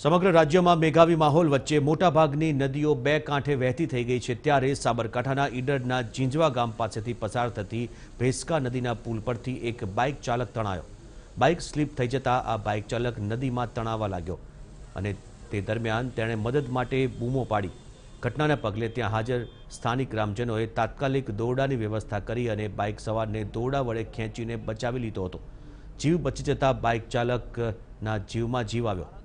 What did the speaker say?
સમગ્ર રાજ્યમાં મેઘાવી માહોલ વચ્ચે મોટાભાગની નદીઓ બે કાંઠે વહેતી થઈ ગઈ છે ત્યારે સાબરકાંઠાના ઈડરના ઝીંઝવા ગામ પાસેથી પસાર થતી ભેસ્કા નદીના પુલ પરથી એક બાઇક ચાલક તણાયો બાઇક સ્લીપ થઈ જતાં આ બાઇક ચાલક નદીમાં તણાવા લાગ્યો અને તે દરમિયાન તેણે મદદ માટે બૂમો પાડી ઘટનાને પગલે ત્યાં હાજર સ્થાનિક ગ્રામજનોએ તાત્કાલિક દોરડાની વ્યવસ્થા કરી અને બાઇક સવારને દોરડા વડે ખેંચીને બચાવી લીધો હતો જીવ બચી જતાં બાઇક ચાલકના જીવમાં જીવ આવ્યો